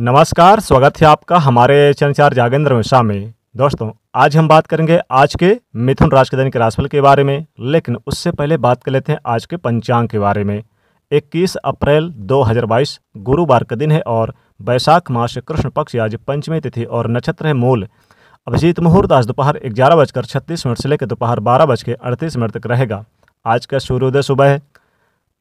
नमस्कार स्वागत है आपका हमारे चनचार जागेंद्र मिश्रा में दोस्तों आज हम बात करेंगे आज के मिथुन राशि के दैनिक राशिफल के बारे में लेकिन उससे पहले बात कर लेते हैं आज के पंचांग के बारे में 21 अप्रैल 2022 गुरुवार का दिन है और वैशाख मास कृष्ण पक्ष आज पंचमी तिथि और नक्षत्र है मूल अभिजीत मुहूर्त आज दोपहर ग्यारह बजकर छत्तीस मिनट से लेकर दोपहर बारह बज के अड़तीस मिनट तक रहेगा आज का सूर्योदय सुबह है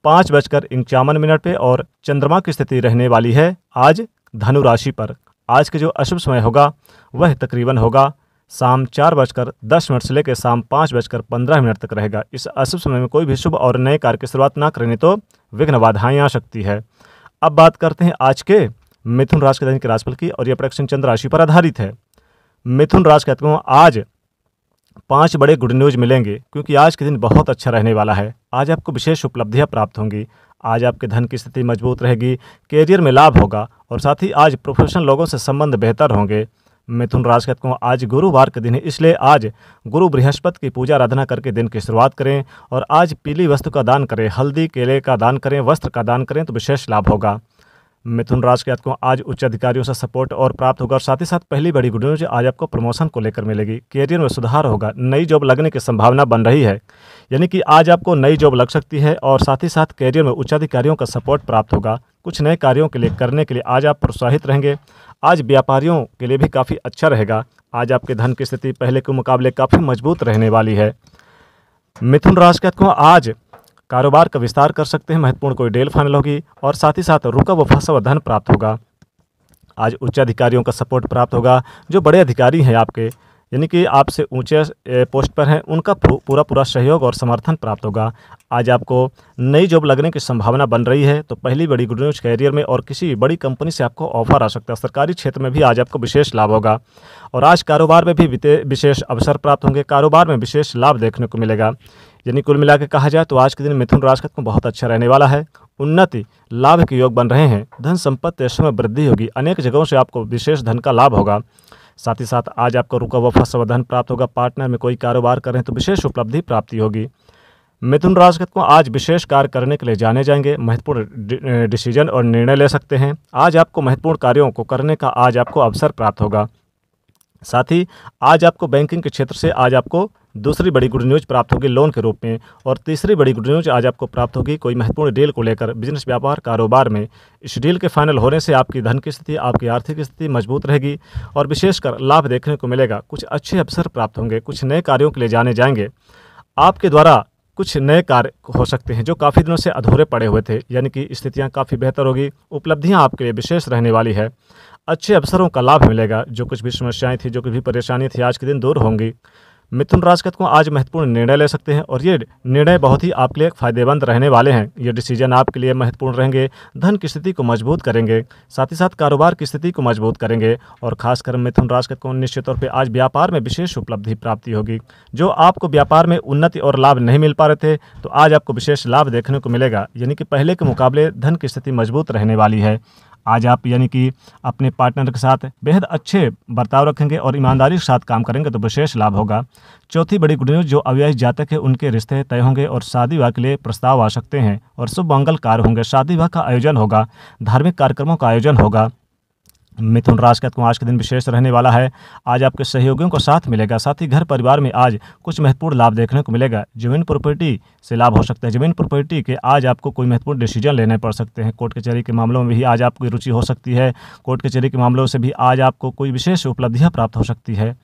पाँच बजकर इक्यावन मिनट पे और चंद्रमा की स्थिति रहने वाली है आज धनु राशि पर आज के जो अशुभ समय होगा वह तकरीबन होगा शाम चार बजकर दस मिनट से लेकर शाम पाँच बजकर पंद्रह मिनट तक रहेगा इस अशुभ समय में कोई भी शुभ और नए कार्य की शुरुआत ना करें तो विघ्न बाधाएँ आ सकती है अब बात करते हैं आज के मिथुन राशि के दैनिक राशिफल की और यह प्रेक्षण चंद्र राशि पर आधारित है मिथुन राशि कहते हैं आज पांच बड़े गुड न्यूज मिलेंगे क्योंकि आज के दिन बहुत अच्छा रहने वाला है आज आपको विशेष उपलब्धियां प्राप्त होंगी आज आपके धन की स्थिति मजबूत रहेगी कैरियर में लाभ होगा और साथ ही आज प्रोफेशनल लोगों से संबंध बेहतर होंगे मिथुन राज का कहूँ आज गुरुवार के दिन है इसलिए आज गुरु बृहस्पति की पूजा आराधना करके दिन की शुरुआत करें और आज पीली वस्तु का दान करें हल्दी केले का दान करें वस्त्र का दान करें तो विशेष लाभ होगा मिथुन राज के आपको आज उच्च अधिकारियों से सपोर्ट और प्राप्त होगा और साथ ही साथ पहली बड़ी गुड न्यूज आज आपको प्रमोशन को लेकर मिलेगी कैरियर में सुधार होगा नई जॉब लगने की संभावना बन रही है यानी कि आज आपको नई जॉब लग सकती है और साथ ही साथ कैरियर में उच्चाधिकारियों का सपोर्ट प्राप्त होगा कुछ नए कार्यों के लिए करने के लिए आज आप प्रोत्साहित रहेंगे आज व्यापारियों के लिए भी काफ़ी अच्छा रहेगा आज आपके धन की स्थिति पहले के मुकाबले काफ़ी मजबूत रहने वाली है मिथुन राशि को आज कारोबार का विस्तार कर सकते हैं महत्वपूर्ण कोई डील फाइनल होगी और साथ ही साथ रुका व फंसा व धन प्राप्त होगा आज उच्च अधिकारियों का सपोर्ट प्राप्त होगा जो बड़े अधिकारी हैं आपके यानी कि आपसे ऊंचे पोस्ट पर हैं उनका पूरा पूरा सहयोग और समर्थन प्राप्त होगा आज आपको नई जॉब लगने की संभावना बन रही है तो पहली बड़ी गुड न्यूज कैरियर में और किसी बड़ी कंपनी से आपको ऑफर आ सकता है सरकारी क्षेत्र में भी आज आपको विशेष लाभ होगा और आज कारोबार में भी विशेष अवसर प्राप्त होंगे कारोबार में विशेष लाभ देखने को मिलेगा यानी कुल मिला कहा जाए तो आज के दिन मिथुन राशि का बहुत अच्छा रहने वाला है उन्नति लाभ के योग बन रहे हैं धन संपत्ति में वृद्धि होगी अनेक जगहों से आपको विशेष धन का लाभ होगा साथ ही साथ आज आपको रुका हुआ फसल धन प्राप्त होगा पार्टनर में कोई कारोबार कर रहे हैं तो विशेष उपलब्धि प्राप्ति होगी मिथुन राशि को आज विशेष कार्य करने के लिए जाने जाएंगे महत्वपूर्ण डिसीजन और निर्णय ले सकते हैं आज आपको महत्वपूर्ण कार्यों को करने का आज आपको अवसर प्राप्त होगा साथ ही आज आपको बैंकिंग के क्षेत्र से आज आपको दूसरी बड़ी गुड न्यूज़ प्राप्त होगी लोन के रूप में और तीसरी बड़ी गुड न्यूज़ आज आपको प्राप्त होगी कोई महत्वपूर्ण डील को लेकर बिजनेस व्यापार कारोबार में इस डील के फाइनल होने से आपकी धन की स्थिति आपकी आर्थिक स्थिति मजबूत रहेगी और विशेषकर लाभ देखने को मिलेगा कुछ अच्छे अवसर प्राप्त होंगे कुछ नए कार्यों के लिए जाने जाएंगे आपके द्वारा कुछ नए कार्य हो सकते हैं जो काफ़ी दिनों से अधूरे पड़े हुए थे यानी कि स्थितियाँ काफ़ी बेहतर होगी उपलब्धियाँ आपके लिए विशेष रहने वाली है अच्छे अवसरों का लाभ मिलेगा जो कुछ भी समस्याएं थी जो कुछ भी परेशानी थी आज के दिन दूर होंगी मिथुन राशि को आज महत्वपूर्ण निर्णय ले सकते हैं और ये निर्णय बहुत ही आपके लिए फायदेमंद रहने वाले हैं ये डिसीजन आपके लिए महत्वपूर्ण रहेंगे धन की स्थिति को मजबूत करेंगे साथ ही साथ कारोबार की स्थिति को मजबूत करेंगे और खासकर मिथुन राशि को निश्चित तौर पर आज व्यापार में विशेष उपलब्धि प्राप्ति होगी जो आपको व्यापार में उन्नति और लाभ नहीं मिल पा रहे थे तो आज आपको विशेष लाभ देखने को मिलेगा यानी कि पहले के मुकाबले धन की स्थिति मजबूत रहने वाली है आज आप यानी कि अपने पार्टनर के साथ बेहद अच्छे बर्ताव रखेंगे और ईमानदारी के साथ काम करेंगे तो विशेष लाभ होगा चौथी बड़ी गुड न्यूज़ जो अव्यायी जातक है उनके रिश्ते तय होंगे और शादी विवाह के लिए प्रस्ताव आ सकते हैं और शुभ मंगल कार्य होंगे शादी विवाह का आयोजन होगा धार्मिक कार्यक्रमों का आयोजन होगा मिथुन राश का आज के दिन विशेष रहने वाला है आज आपके सहयोगियों को साथ मिलेगा साथ ही घर परिवार में आज कुछ महत्वपूर्ण लाभ देखने को मिलेगा जमीन प्रॉपर्टी से लाभ हो सकता है जमीन प्रॉपर्टी के आज आपको कोई महत्वपूर्ण डिसीजन लेने पड़ सकते हैं कोर्ट कचहरी के मामलों में भी आज आपकी रुचि हो सकती है कोर्ट कचहरी के मामलों से भी आज आपको कोई विशेष उपलब्धियाँ प्राप्त हो सकती है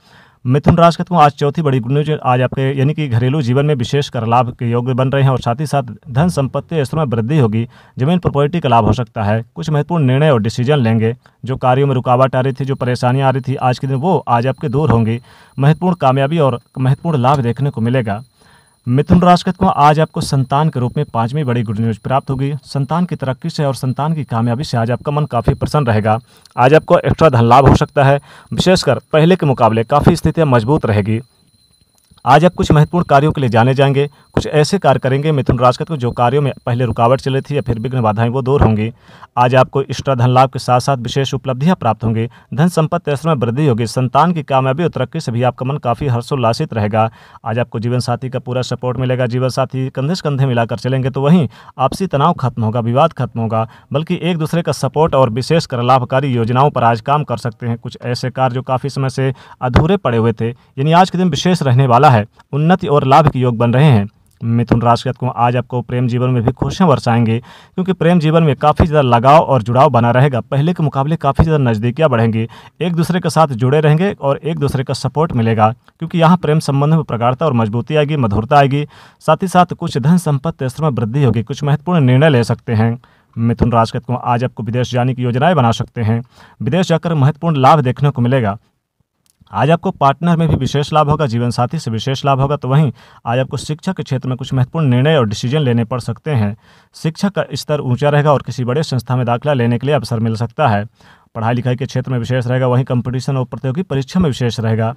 मिथुन राशि कहते तो आज चौथी बड़ी गुड न्यूज आज आपके यानी कि घरेलू जीवन में विशेष कर लाभ के योग्य बन रहे हैं और साथ ही साथ धन संपत्ति स्तरों में वृद्धि होगी जमीन प्रॉपर्टी का लाभ हो सकता है कुछ महत्वपूर्ण निर्णय और डिसीजन लेंगे जो कार्यों में रुकावट आ रही थी जो परेशानियाँ आ रही थी आज के दिन वो आज आपके दूर होंगी महत्वपूर्ण कामयाबी और महत्वपूर्ण लाभ देखने को मिलेगा मिथुन राशि को आज आपको संतान के रूप में पांचवी बड़ी गुड न्यूज प्राप्त होगी संतान की तरक्की से और संतान की कामयाबी से आज आपका मन काफ़ी प्रसन्न रहेगा आज आपको एक्स्ट्रा धन लाभ हो सकता है विशेषकर पहले के मुकाबले काफ़ी स्थितियाँ मजबूत रहेगी आज आप कुछ महत्वपूर्ण कार्यों के लिए जाने जाएंगे कुछ ऐसे कार्य करेंगे मिथुन राशि का जो कार्यों में पहले रुकावट चले थी या फिर विघ्न बाधाएं वो दूर होंगी आज आपको एक्स्ट्रा धन लाभ के साथ साथ विशेष उपलब्धियां प्राप्त होंगी धन संपत्ति स्तर में वृद्धि होगी संतान की कामयाबी और तरक्की से भी आपका मन काफ़ी हर्षोल्लासित रहेगा आज आपको जीवन साथी का पूरा सपोर्ट मिलेगा जीवन साथी कंधे से कंधे मिलाकर चलेंगे तो वहीं आपसी तनाव खत्म होगा विवाद खत्म होगा बल्कि एक दूसरे का सपोर्ट और विशेष कर लाभकारी योजनाओं पर आज काम कर सकते हैं कुछ ऐसे कार्य जो काफ़ी समय से अधूरे पड़े हुए थे यानी आज के दिन विशेष रहने वाला है है उन्नति और लाभ के योग बन रहे हैं मिथुन राशि के को आज आपको प्रेम जीवन में भी खुशियाँ बरसाएंगे क्योंकि प्रेम जीवन में काफ़ी ज़्यादा लगाव और जुड़ाव बना रहेगा पहले के मुकाबले काफ़ी ज़्यादा नज़दीकियाँ बढ़ेंगी एक दूसरे के साथ जुड़े रहेंगे और एक दूसरे का सपोर्ट मिलेगा क्योंकि यहाँ प्रेम संबंध में प्रगाढ़ता और मजबूती आएगी मधुरता आएगी साथ ही साथ कुछ धन संपत्ति स्तर में वृद्धि होगी कुछ महत्वपूर्ण निर्णय ले सकते हैं मिथुन राशि के को आज आपको विदेश जाने की योजनाएं बना सकते हैं विदेश जाकर महत्वपूर्ण लाभ देखने को मिलेगा आज आपको पार्टनर में भी विशेष लाभ होगा जीवन साथी से विशेष लाभ होगा तो वहीं आज आपको शिक्षा के क्षेत्र में कुछ महत्वपूर्ण निर्णय और डिसीजन लेने पड़ सकते हैं शिक्षा का स्तर ऊंचा रहेगा और किसी बड़े संस्था में दाखिला लेने के लिए अवसर मिल सकता है पढ़ाई लिखाई के क्षेत्र में विशेष रहेगा वहीं कंपटीशन और प्रतियोगी परीक्षा में विशेष रहेगा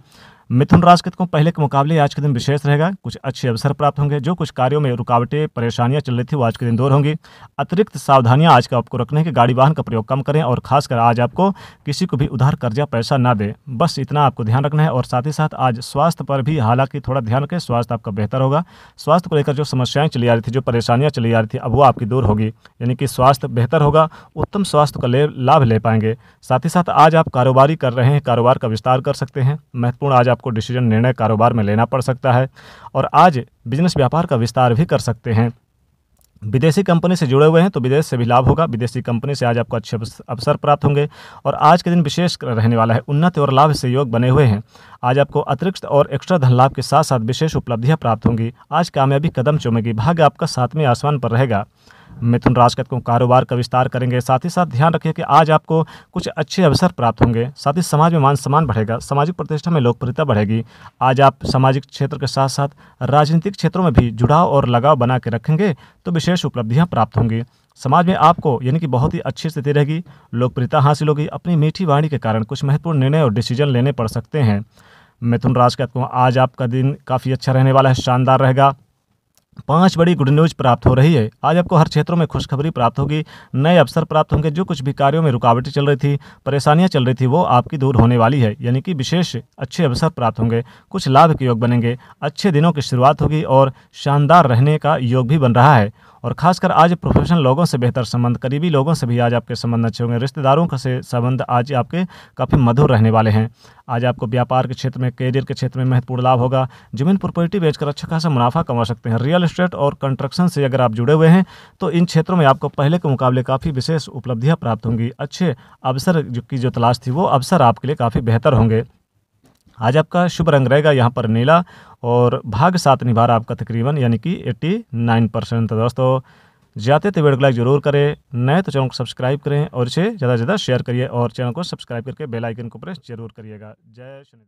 मिथुन राशि को तो पहले के मुकाबले आज के दिन विशेष रहेगा कुछ अच्छे अवसर प्राप्त होंगे जो कुछ कार्यों में रुकावटें परेशानियां चल रही थी वो आज के दिन दूर होंगी अतिरिक्त सावधानियां आज का आपको रखने की गाड़ी वाहन का प्रयोग कम करें और खासकर आज आपको किसी को भी उधार कर्जा पैसा ना दें बस इतना आपको ध्यान रखना है और साथ ही साथ आज स्वास्थ्य पर भी हालांकि थोड़ा ध्यान रखें स्वास्थ्य आपका बेहतर होगा स्वास्थ्य को लेकर जो समस्याएं चली आ रही थी जो परेशानियाँ चली आ रही थी अब वो आपकी दूर होगी यानी कि स्वास्थ्य बेहतर होगा उत्तम स्वास्थ्य का लाभ ले पाएंगे साथ ही साथ आज आप कारोबारी कर रहे हैं कारोबार का विस्तार कर सकते हैं महत्वपूर्ण आज आप आपको डिसीजन निर्णय कारोबार में लेना पड़ सकता है और आज बिजनेस व्यापार का विस्तार भी कर सकते हैं विदेशी कंपनी से जुड़े हुए हैं तो विदेश से भी लाभ होगा विदेशी कंपनी से आज आपको अच्छे अवसर प्राप्त होंगे और आज के दिन विशेष रहने वाला है उन्नति और लाभ से योग बने हुए हैं आज आपको अतिरिक्त और एक्स्ट्रा धन लाभ के साथ साथ विशेष उपलब्धियां प्राप्त होंगी आज कामयाबी कदम चुमेगी भाग्य आपका सातवें आसमान पर रहेगा मिथुन राज कहते कारोबार का विस्तार करेंगे साथ ही साथ ध्यान रखिए कि आज आपको कुछ अच्छे अवसर प्राप्त होंगे साथ ही समाज में मान सम्मान बढ़ेगा सामाजिक प्रतिष्ठा में लोकप्रियता बढ़ेगी आज आप सामाजिक क्षेत्र के साथ साथ राजनीतिक क्षेत्रों में भी जुड़ाव और लगाव बना के रखेंगे तो विशेष उपलब्धियाँ प्राप्त होंगी समाज में आपको यानी कि बहुत ही अच्छी स्थिति रहेगी लोकप्रियता हासिल होगी अपनी मीठी वाणी के कारण कुछ महत्वपूर्ण निर्णय और डिसीजन लेने पड़ सकते हैं मिथुन राज कहते हैं आज आपका दिन काफ़ी अच्छा रहने वाला है शानदार रहेगा पांच बड़ी गुड न्यूज प्राप्त हो रही है आज आपको हर क्षेत्रों में खुशखबरी प्राप्त होगी नए अवसर प्राप्त होंगे जो कुछ भी कार्यों में रुकावटें चल रही थी परेशानियां चल रही थी वो आपकी दूर होने वाली है यानी कि विशेष अच्छे अवसर प्राप्त होंगे कुछ लाभ के योग बनेंगे अच्छे दिनों की शुरुआत होगी और शानदार रहने का योग भी बन रहा है और खासकर आज प्रोफेशनल लोगों से बेहतर संबंध करीबी लोगों से भी आज आपके संबंध अच्छे होंगे रिश्तेदारों से संबंध आज आपके काफ़ी मधुर रहने वाले हैं आज आपको व्यापार के क्षेत्र में करियर के क्षेत्र में महत्वपूर्ण लाभ होगा जमीन प्रॉपर्टी बेचकर अच्छा खासा मुनाफा कमा सकते हैं रियल रियल एस्टेट और कंस्ट्रक्शन से अगर आप जुड़े हुए हैं तो इन क्षेत्रों में आपको पहले के मुकाबले काफ़ी विशेष उपलब्धियाँ प्राप्त होंगी अच्छे अवसर की जो तलाश थी वो अवसर आपके लिए काफ़ी बेहतर होंगे आज आपका शुभ रंग रहेगा यहाँ पर नीला और भाग सात निभा रहा आपका तकरीबन यानी कि 89 परसेंट तो दोस्तों जाते तो वीडियो को लाइक जरूर करें नए तो चैनल को सब्सक्राइब करें और इसे ज़्यादा से ज़्यादा शेयर करिए और चैनल को सब्सक्राइब करके बेल आइकन को प्रेस जरूर करिएगा जय शनि